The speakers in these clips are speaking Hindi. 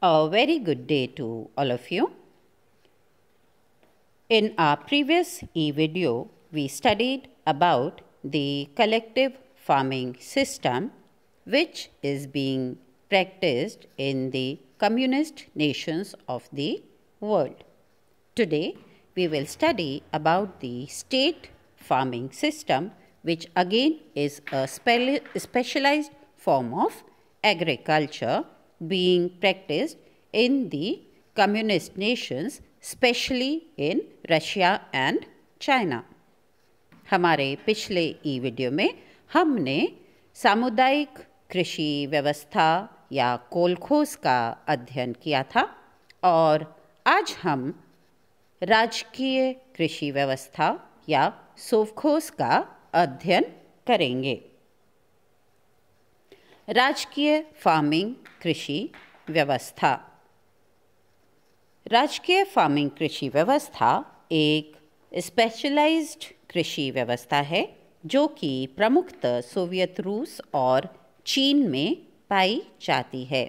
A very good day to all of you. In our previous e-video, we studied about the collective farming system which is being practiced in the communist nations of the world. Today, we will study about the state farming system which again is a specialized form of agriculture being practiced in the communist nations, especially in Russia and China. हमारे पिछले ई वीडियो में हमने सामुदायिक कृषि व्यवस्था या कोलखोस का अध्ययन किया था और आज हम राजकीय कृषि व्यवस्था या सोफखोज का अध्ययन करेंगे राजकीय फार्मिंग कृषि व्यवस्था राजकीय फार्मिंग कृषि व्यवस्था एक स्पेशलाइज्ड कृषि व्यवस्था है जो कि प्रमुखतः सोवियत रूस और चीन में पाई जाती है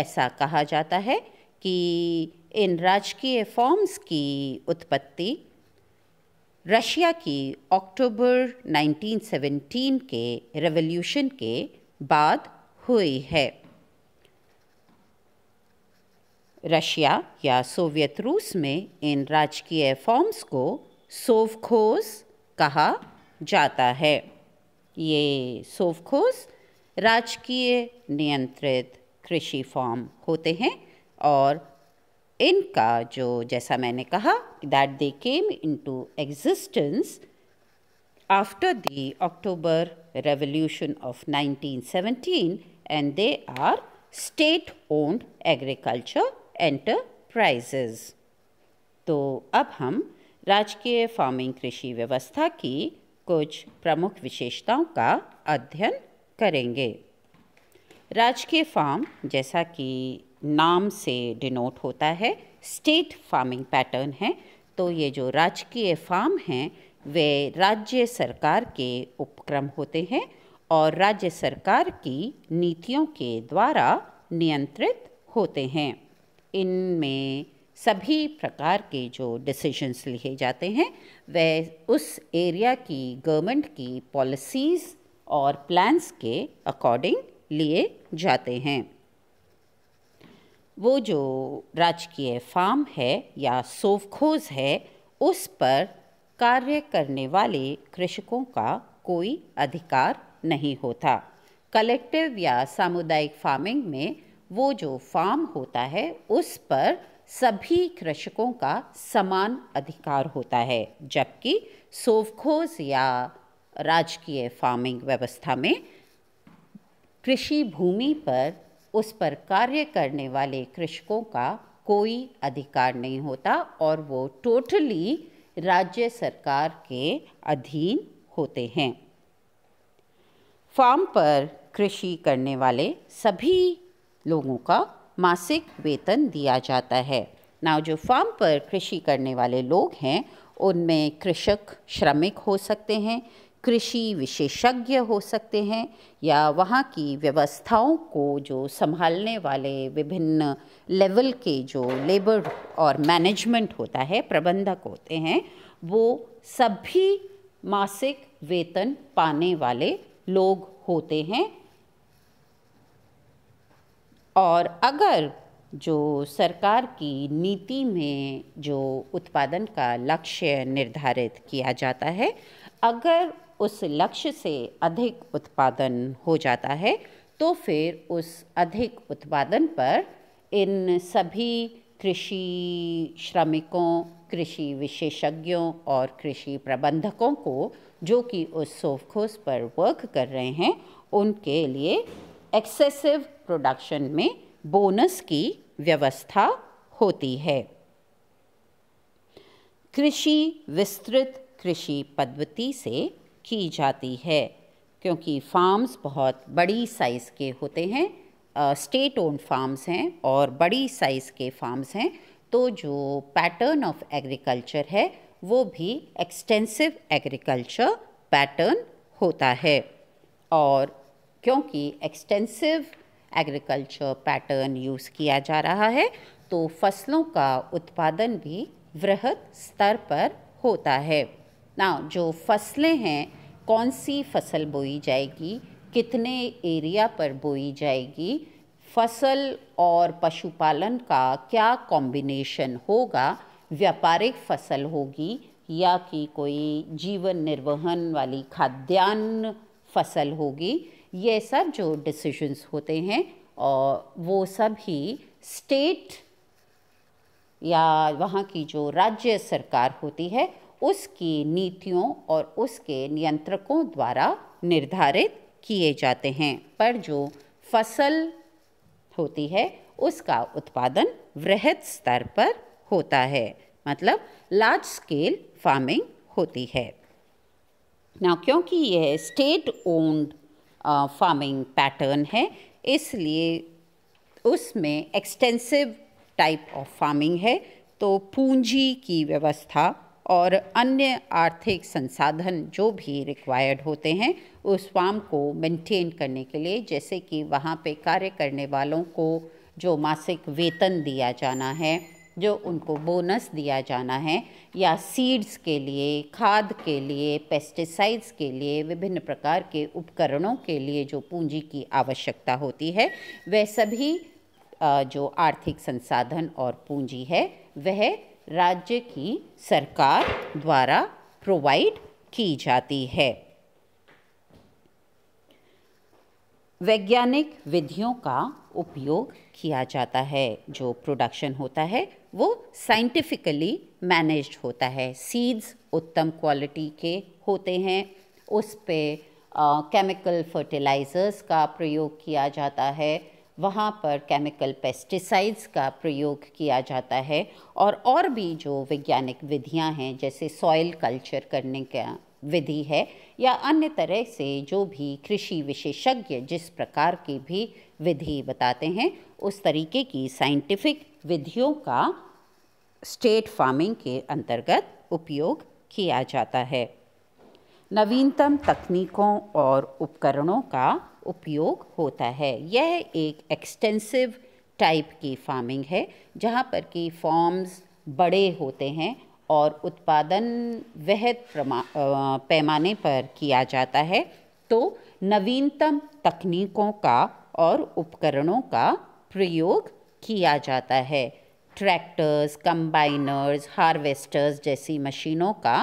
ऐसा कहा जाता है कि इन राजकीय फॉर्म्स की उत्पत्ति रशिया की अक्टूबर 1917 के रेवोल्यूशन के बात हुई है रशिया या सोवियत रूस में इन राजकीय फॉर्म्स को सोवखोज कहा जाता है ये सोवखोज राजकीय नियंत्रित कृषि फॉर्म होते हैं और इनका जो जैसा मैंने कहा that they came into existence after the October revolution of 1917 and they are state-owned agriculture enterprises. तो अब हम राजकीय फार्मिंग कृषि व्यवस्था की कुछ प्रमुख विशेषताओं का अध्ययन करेंगे राजकीय फार्म जैसा कि नाम से डिनोट होता है स्टेट फार्मिंग पैटर्न है तो ये जो राजकीय फार्म हैं वे राज्य सरकार के उपक्रम होते हैं और राज्य सरकार की नीतियों के द्वारा नियंत्रित होते हैं इनमें सभी प्रकार के जो डिसीजंस लिए जाते हैं वह उस एरिया की गवर्नमेंट की पॉलिसीज़ और प्लान्स के अकॉर्डिंग लिए जाते हैं वो जो राजकीय फार्म है या सोवखोज है उस पर कार्य करने वाले कृषकों का कोई अधिकार नहीं होता कलेक्टिव या सामुदायिक फार्मिंग में वो जो फार्म होता है उस पर सभी कृषकों का समान अधिकार होता है जबकि सोवखोज या राजकीय फार्मिंग व्यवस्था में कृषि भूमि पर उस पर कार्य करने वाले कृषकों का कोई अधिकार नहीं होता और वो टोटली totally राज्य सरकार के अधीन होते हैं फार्म पर कृषि करने वाले सभी लोगों का मासिक वेतन दिया जाता है ना जो फार्म पर कृषि करने वाले लोग हैं उनमें कृषक श्रमिक हो सकते हैं कृषि विशेषज्ञ हो सकते हैं या वहाँ की व्यवस्थाओं को जो संभालने वाले विभिन्न लेवल के जो लेबर और मैनेजमेंट होता है प्रबंधक होते हैं वो सभी मासिक वेतन पाने वाले लोग होते हैं और अगर जो सरकार की नीति में जो उत्पादन का लक्ष्य निर्धारित किया जाता है अगर उस लक्ष्य से अधिक उत्पादन हो जाता है तो फिर उस अधिक उत्पादन पर इन सभी कृषि श्रमिकों कृषि विशेषज्ञों और कृषि प्रबंधकों को जो कि उस सोफखोज पर वर्क कर रहे हैं उनके लिए एक्सेसिव प्रोडक्शन में बोनस की व्यवस्था होती है कृषि विस्तृत कृषि पद्धति से की जाती है क्योंकि फार्म्स बहुत बड़ी साइज़ के होते हैं स्टेट ओन फार्म्स हैं और बड़ी साइज़ के फार्म्स हैं तो जो पैटर्न ऑफ एग्रीकल्चर है वो भी एक्सटेंसिव एग्रीकल्चर पैटर्न होता है और क्योंकि एक्सटेंसिव एग्रीकल्चर पैटर्न यूज़ किया जा रहा है तो फसलों का उत्पादन भी वृहद स्तर पर होता है ना जो फसलें हैं कौन सी फसल बोई जाएगी कितने एरिया पर बोई जाएगी फसल और पशुपालन का क्या कॉम्बिनेशन होगा व्यापारिक फसल होगी या कि कोई जीवन निर्वहन वाली खाद्यान्न फसल होगी ये सब जो डिसीजंस होते हैं और वो सब ही स्टेट या वहाँ की जो राज्य सरकार होती है उसकी नीतियों और उसके नियंत्रकों द्वारा निर्धारित किए जाते हैं पर जो फसल होती है उसका उत्पादन वृहद स्तर पर होता है मतलब लार्ज स्केल फार्मिंग होती है ना क्योंकि यह स्टेट ओन्ड फार्मिंग पैटर्न है इसलिए उसमें एक्सटेंसिव टाइप ऑफ फार्मिंग है तो पूंजी की व्यवस्था और अन्य आर्थिक संसाधन जो भी रिक्वायर्ड होते हैं उस फार्म को मेंटेन करने के लिए जैसे कि वहाँ पे कार्य करने वालों को जो मासिक वेतन दिया जाना है जो उनको बोनस दिया जाना है या सीड्स के लिए खाद के लिए पेस्टिसाइड्स के लिए विभिन्न प्रकार के उपकरणों के लिए जो पूंजी की आवश्यकता होती है वह सभी जो आर्थिक संसाधन और पूंजी है वह राज्य की सरकार द्वारा प्रोवाइड की जाती है वैज्ञानिक विधियों का उपयोग किया जाता है जो प्रोडक्शन होता है वो साइंटिफिकली मैनेज्ड होता है सीड्स उत्तम क्वालिटी के होते हैं उस पर केमिकल फर्टिलाइज़र्स का प्रयोग किया जाता है वहाँ पर केमिकल पेस्टिसाइड्स का प्रयोग किया जाता है और और भी जो वैज्ञानिक विधियाँ हैं जैसे सॉइल कल्चर करने का विधि है या अन्य तरह से जो भी कृषि विशेषज्ञ जिस प्रकार की भी विधि बताते हैं उस तरीके की साइंटिफिक विधियों का स्टेट फार्मिंग के अंतर्गत उपयोग किया जाता है नवीनतम तकनीकों और उपकरणों का उपयोग होता है यह एक एक्सटेंसिव टाइप की फार्मिंग है जहाँ पर कि फॉर्म्स बड़े होते हैं और उत्पादन वहत पैमाने पर किया जाता है तो नवीनतम तकनीकों का और उपकरणों का प्रयोग किया जाता है ट्रैक्टर्स कंबाइनर्स हार्वेस्टर्स जैसी मशीनों का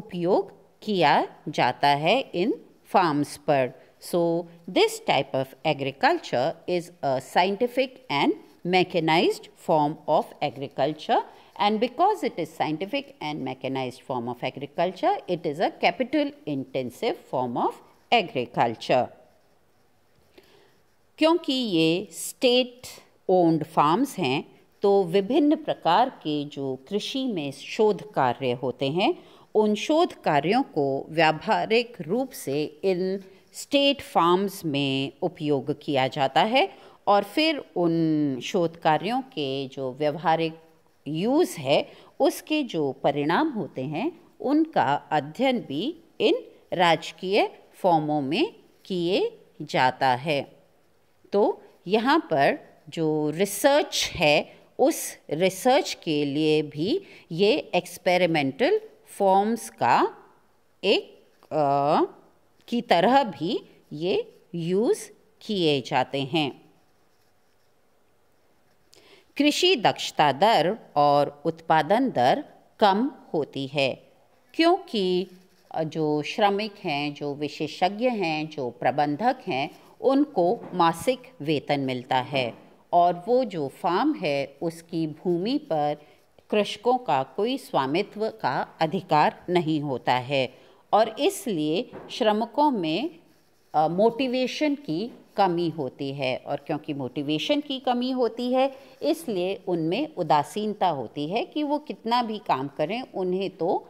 उपयोग किया जाता है इन फार्म्स पर So, this type of agriculture is a scientific and mechanized form of agriculture and because it is scientific and mechanized form of agriculture, it is a capital intensive form of agriculture. क्योंकि ये स्टेट ओन्ड फार्म्स हैं तो विभिन्न प्रकार के जो कृषि में शोध कार्य होते हैं उन शोध कार्यों को व्यावहारिक रूप से इन स्टेट फार्म्स में उपयोग किया जाता है और फिर उन शोध कार्यों के जो व्यवहारिक यूज़ है उसके जो परिणाम होते हैं उनका अध्ययन भी इन राजकीय फॉर्मों में किए जाता है तो यहाँ पर जो रिसर्च है उस रिसर्च के लिए भी ये एक्सपेरिमेंटल फॉर्म्स का एक आ, की तरह भी ये यूज़ किए जाते हैं कृषि दक्षता दर और उत्पादन दर कम होती है क्योंकि जो श्रमिक हैं जो विशेषज्ञ हैं जो प्रबंधक हैं उनको मासिक वेतन मिलता है और वो जो फार्म है उसकी भूमि पर कृषकों का कोई स्वामित्व का अधिकार नहीं होता है और इसलिए श्रमिकों में मोटिवेशन की कमी होती है और क्योंकि मोटिवेशन की कमी होती है इसलिए उनमें उदासीनता होती है कि वो कितना भी काम करें उन्हें तो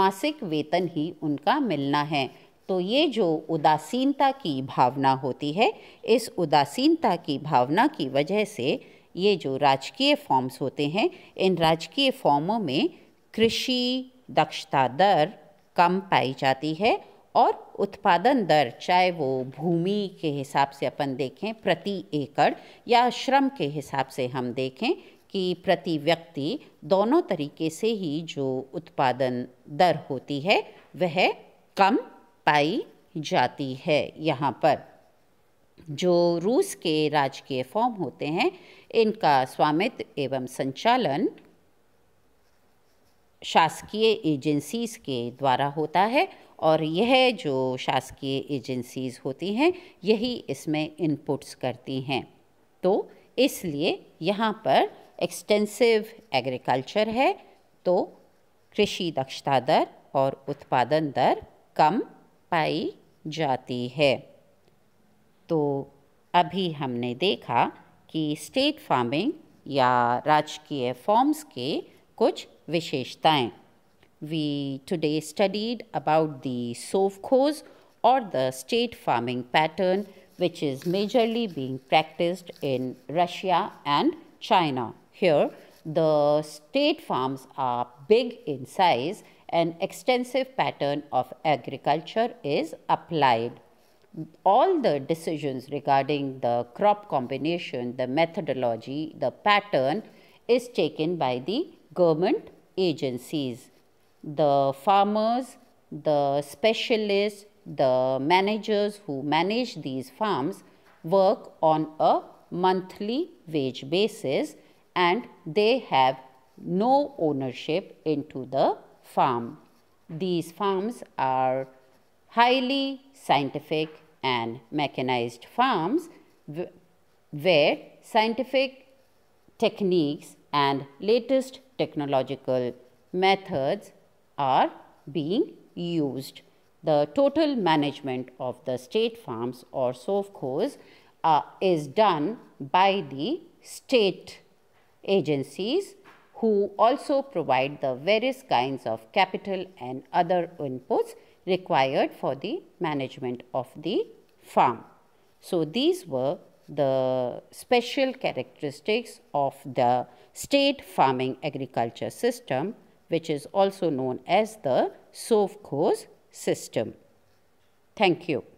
मासिक वेतन ही उनका मिलना है तो ये जो उदासीनता की भावना होती है इस उदासीनता की भावना की वजह से ये जो राजकीय फॉर्म्स होते हैं इन राजकीय फॉर्मों में कृषि दक्षता दर कम पाई जाती है और उत्पादन दर चाहे वो भूमि के हिसाब से अपन देखें प्रति एकड़ या श्रम के हिसाब से हम देखें कि प्रति व्यक्ति दोनों तरीके से ही जो उत्पादन दर होती है वह कम पाई जाती है यहाँ पर जो रूस के राजकीय फॉर्म होते हैं इनका स्वामित्व एवं संचालन शासकीय एजेंसीज़ के द्वारा होता है और यह जो शासकीय एजेंसीज़ होती हैं यही इसमें इनपुट्स करती हैं तो इसलिए यहाँ पर एक्सटेंसिव एग्रीकल्चर है तो कृषि दक्षता दर और उत्पादन दर कम पाई जाती है तो अभी हमने देखा कि स्टेट फार्मिंग या राजकीय फॉर्म्स के कुछ विशेषताएं we today studied about the sovkhoz or the state farming pattern which is majorly being practiced in Russia and China. Here, the state farms are big in size and extensive pattern of agriculture is applied. All the decisions regarding the crop combination, the methodology, the pattern is taken by the government agencies, the farmers, the specialists, the managers who manage these farms work on a monthly wage basis and they have no ownership into the farm. These farms are highly scientific and mechanized farms where scientific techniques and latest technological methods are being used. The total management of the state farms or SOFCOs uh, is done by the state agencies who also provide the various kinds of capital and other inputs required for the management of the farm. So, these were the special characteristics of the state farming agriculture system which is also known as the Sovkhoz system. Thank you.